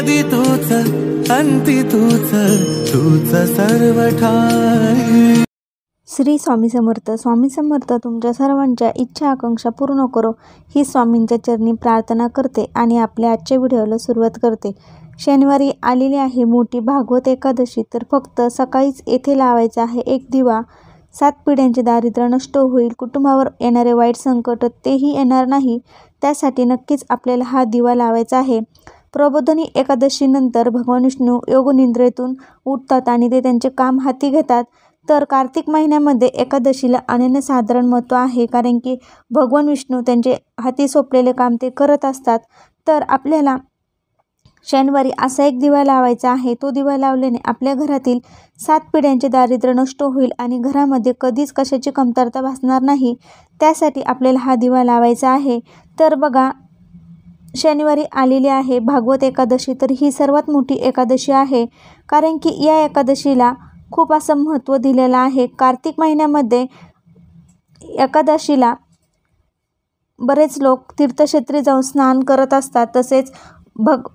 आधी तूच अंती तूच तूच सर्व श्री स्वामी समर्थ स्वामी समर्थ तुमच्या सर्वांच्या इच्छा आकांक्षा पूर्ण करो ही स्वामींच्या चरणी प्रार्थना करते आणि आपल्या आजच्या व्हिडिओला सुरुवात करते शनिवारी आलेली आहे मोठी भागवत एकादशी तर फक्त सकाळीच येथे लावायचा आहे एक दिवा सात पिढ्यांचे दारिद्र्य नष्ट होईल कुटुंबावर येणारे वाईट संकट तेही येणार नाही त्यासाठी नक्कीच आपल्याला हा दिवा लावायचा आहे प्रबोधनी एकादशीनंतर भगवान विष्णू योगनिद्रेतून उठतात आणि ते त्यांचे काम हाती घेतात तर कार्तिक महिन्यामध्ये एकादशीला अनन्य साधारण महत्त्व आहे कारण की भगवान विष्णू त्यांचे हाती सोपलेले काम ते करत असतात तर आपल्याला शनिवारी असा एक दिवा लावायचा आहे तो दिवा लावल्याने आपल्या घरातील सात पिढ्यांचे दारिद्र्य नष्ट होईल आणि घरामध्ये कधीच कशाची कमतरता भासणार नाही त्यासाठी आपल्याला हा दिवा लावायचा आहे तर बघा शनिवारी आलेली आहे भागवत एकादशी तर ही सर्वात मोठी एकादशी आहे कारण की या एकादशीला खूप असं महत्त्व दिलेलं आहे कार्तिक महिन्यामध्ये एकादशीला बरेच लोक तीर्थक्षेत्री जाऊन स्नान करत असतात तसेच भग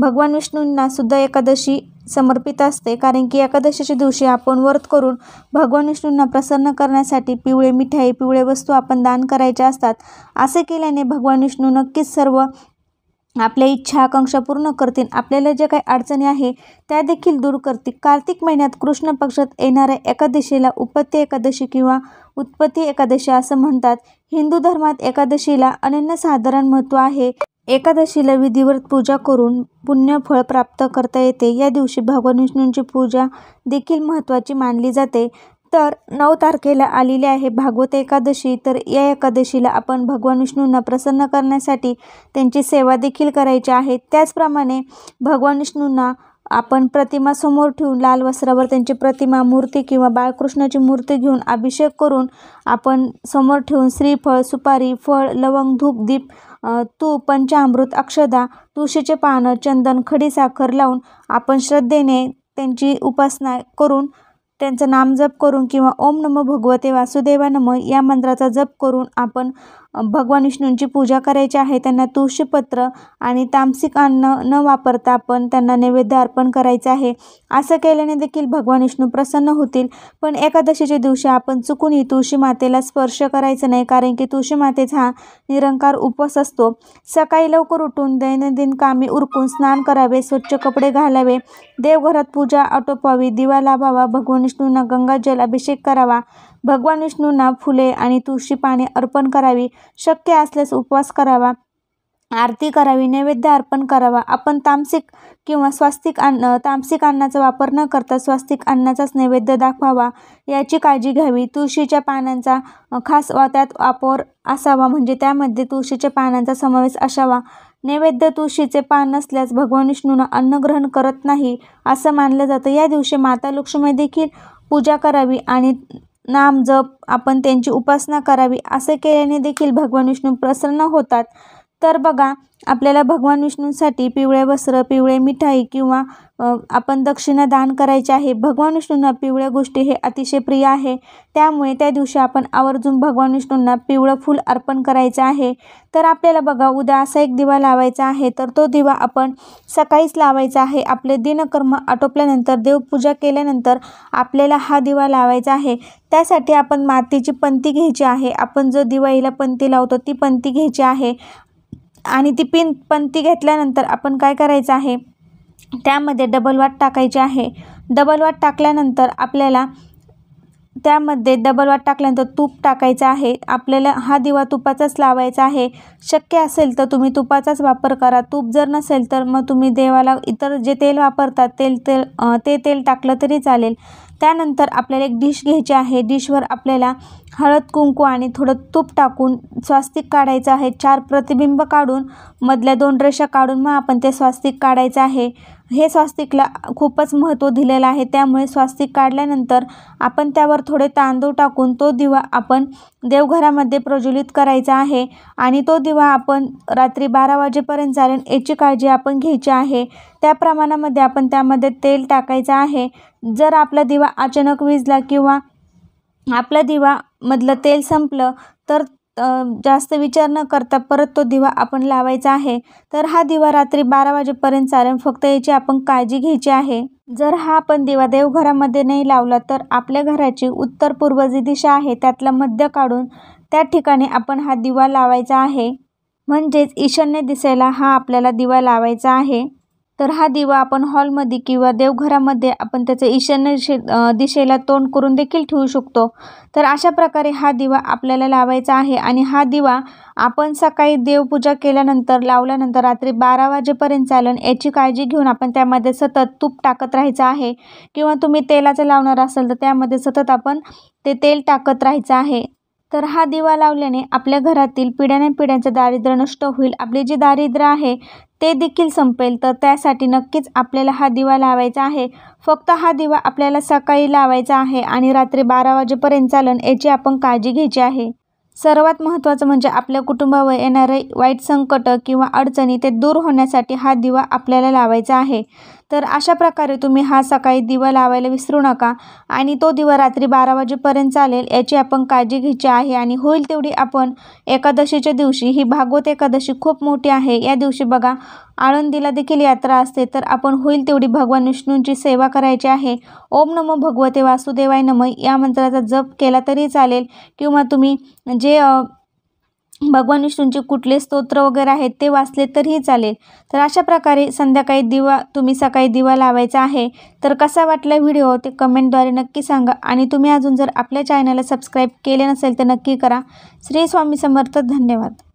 भगवान विष्णूंना सुद्धा एकादशी समर्पित असते कारण की एकादशीच्या दिवशी आपण व्रत करून भगवान विष्णूंना प्रसन्न करण्यासाठी पिवळे मिठाई पिवळे वस्तू आपण दान करायच्या असतात असे केल्याने भगवान विष्णू नक्कीच सर्व आपल्या इच्छा आकांक्षा पूर्ण करतील आपल्याला ज्या काही अडचणी आहे त्या देखील दूर करतील कार्तिक महिन्यात कृष्ण पक्षात येणाऱ्या एकादशीला उपत्य एकादशी किंवा उत्पत्ती एकादशी असं म्हणतात हिंदू धर्मात एकादशीला अनन्यसाधारण महत्त्व आहे एकादशीला विधिवत पूजा करून पुण्यफळ प्राप्त करता येते या दिवशी भगवान विष्णूंची पूजा देखील महत्त्वाची मानली जाते तर नऊ तारखेला आलेली आहे भागवत एकादशी तर या एकादशीला आपण भगवान विष्णूंना प्रसन्न करण्यासाठी त्यांची सेवा देखील करायची आहे त्याचप्रमाणे भगवान विष्णूंना आपण प्रतिमा समोर ठेवून लाल वस्त्रावर त्यांची प्रतिमा मूर्ती किंवा बाळकृष्णाची मूर्ती घेऊन अभिषेक करून आपण समोर ठेवून श्रीफळ सुपारी फळ लवंग धूप दीप तूप पंचामृत अक्षदा तुळशीचे पानं चंदन खडीसाखर लावून आपण श्रद्धेने त्यांची उपासना करून नाम नामजप करून किंवा ओम नमो भगवते वासुदेवा नम या मंत्राचा जप करून आपण भगवान विष्णूंची पूजा करायची आहे त्यांना तुळशीपत्र आणि तामसिक अन्न न वापरता आपण त्यांना नैवेद्य अर्पण करायचं आहे असं केल्याने देखील भगवान विष्णू प्रसन्न होतील पण एकादशीच्या दिवशी आपण चुकूनही तुळशी मातेला स्पर्श करायचं नाही कारण की तुळशी मातेचा हा निरंकार उपवास असतो सकाळी लवकर उठून दैनंदिन कामे उरकून स्नान करावे स्वच्छ कपडे घालावे देवघरात पूजा आटोपावी दिवा लाभावा भगवान विष्णूंना गंगाजल अभिषेक करावा भगवान विष्णूंना फुले आणि तुळशी पाने अर्पण करावी शक्य असल्यास उपवास करावा आरती करावी नैवेद्य अर्पण करावा आपण तामसिक किंवा स्वास्तिक अन्न तामसिक अन्नाचा वापर न करता स्वास्तिक अन्नाचाच नैवेद्य दाखवावा याची काळजी घ्यावी तुळशीच्या पानांचा खास त्यात वापर असावा म्हणजे त्यामध्ये तुळशीच्या पानांचा समावेश असावा नैवेद्य तुळशीचे पान नसल्यास भगवान विष्णूंना अन्न ग्रहण करत नाही असं मानलं जातं या दिवशी माता लक्ष्मी देखील पूजा करावी आणि नाम जप आपण त्यांची उपासना करावी असे केल्याने देखील भगवान विष्णू प्रसन्न होतात तर बघा आपल्याला भगवान विष्णूंसाठी पिवळे वस्त्र पिवळे मिठाई किंवा आपण दक्षिणा दान करायचे आहे भगवान विष्णूंना पिवळ्या गोष्टी हे अतिशय प्रिय आहे त्यामुळे त्या दिवशी आपण आवर्जून भगवान विष्णूंना पिवळं फूल अर्पण करायचं आहे तर आपल्याला बघा उद्या असा एक दिवा लावायचा आहे तर तो दिवा आपण सकाळीच लावायचा आहे आपले दिनकर्म आटोपल्यानंतर देवपूजा केल्यानंतर आपल्याला हा दिवा लावायचा आहे त्यासाठी आपण मातीची पंती घ्यायची आहे आपण जो दिवाळीला पंती लावतो ती पंती घ्यायची आहे आणि ती पिन पण ती घेतल्यानंतर आपण काय करायचं आहे त्यामध्ये डबल वाट टाकायची आहे डबल वाट टाकल्यानंतर आपल्याला त्यामध्ये डबल वाट टाकल्यानंतर तूप टाकायचं आहे आपल्याला हा दिवा तुपाचाच लावायचा आहे शक्य असेल तर तुम्ही तुपाचाच वापर करा तूप जर नसेल तर मग तुम्ही देवाला इतर जे तेल वापरतात तेल तेल ते तेल टाकलं तरी चालेल त्यानंतर आपल्याला एक डिश घ्यायची आहे डिशवर आपल्याला हळद कुंकू आणि थोडं तूप टाकून स्वास्तिक काढायचं आहे चार प्रतिबिंब काढून मधल्या दोन रेषा काढून मग आपण ते स्वास्तिक काढायचं आहे हे स्वास्तिकला खूपच महत्त्व दिलेलं आहे त्यामुळे स्वास्तिक काढल्यानंतर आपण त्यावर थोडे तांदूळ टाकून तो दिवा आपण देवघरामध्ये प्रज्वलित करायचा आहे आणि तो दिवा आपण रात्री बारा वाजेपर्यंत चालेल याची काळजी आपण घ्यायची आहे त्या प्रमाणामध्ये आपण त्यामध्ये तेल टाकायचं आहे जर आपला दिवा अचानक विजला किंवा आपला दिवामधलं तेल संपलं तर जास्त विचार न करता परत तो दिवा आपण लावायचा आहे तर हा दिवा रात्री बारा वाजेपर्यंत चालेल फक्त याची आपण काळजी घ्यायची आहे जर हा आपण दिवा देवघरामध्ये नाही लावला तर आपल्या घराची उत्तर पूर्व जी दिशा आहे त्यातला मध्य काढून त्या ठिकाणी आपण हा दिवा लावायचा आहे म्हणजेच ईशान्य दिशेला हा आपल्याला दिवा लावायचा आहे तर हा दिवा आपण हॉलमध्ये किंवा देवघरामध्ये आपण त्याचं ईशान्य दिशेला तोंड करून देखील ठेवू शकतो तर अशा प्रकारे हा दिवा आपल्याला लावायचा आहे आणि हा दिवा आपण सकाळी देवपूजा केल्यानंतर लावल्यानंतर रात्री बारा वाजेपर्यंत चालन याची काळजी घेऊन आपण त्यामध्ये सतत तूप टाकत राहायचं आहे किंवा तुम्ही तेलाचं लावणार असाल तर त्यामध्ये सतत आपण ते तेल टाकत राहायचं आहे तर हा दिवा लावल्याने आपल्या घरातील पिढ्यानपिढ्यांचं दारिद्र्य नष्ट होईल आपले जे दारिद्र्य आहे ते देखील संपेल तर त्यासाठी नक्कीच आपल्याला हा दिवा लावायचा आहे फक्त हा दिवा आपल्याला सकाळी लावायचा आहे आणि रात्री बारा वाजेपर्यंत चालन याची आपण काळजी घ्यायची आहे सर्वात महत्त्वाचं म्हणजे आपल्या कुटुंबावर येणारे वाईट संकट किंवा अडचणी ते दूर होण्यासाठी हा दिवा आपल्याला लावायचा आहे तर अशा प्रकारे तुम्ही हा सकाळी दिवा लावायला विसरू नका आणि तो दिवा रात्री बारा वाजेपर्यंत चालेल याची आपण काळजी घ्यायची आहे आणि होईल तेवढी आपण एकादशीच्या दिवशी ही भागवत एकादशी खूप मोठी आहे या दिवशी बघा आळंदीला देखील यात्रा असते तर आपण होईल तेवढी भगवान विष्णूंची सेवा करायची आहे ओम नमो भगवते वासुदेवाय नम या मंत्राचा जप केला तरी चालेल किंवा तुम्ही जे भगवान विष्णूंचे कुठले स्तोत्र वगैरे आहेत ते वाचले तरीही चालेल तर अशा प्रकारे संध्याकाळी दिवा तुम्ही सकाळी दिवा लावायचा आहे तर कसा वाटला व्हिडिओ ते कमेंटद्वारे नक्की सांगा आणि तुम्ही अजून जर आपल्या चॅनलला सबस्क्राईब केले नसेल तर नक्की करा श्री स्वामी समर्थ धन्यवाद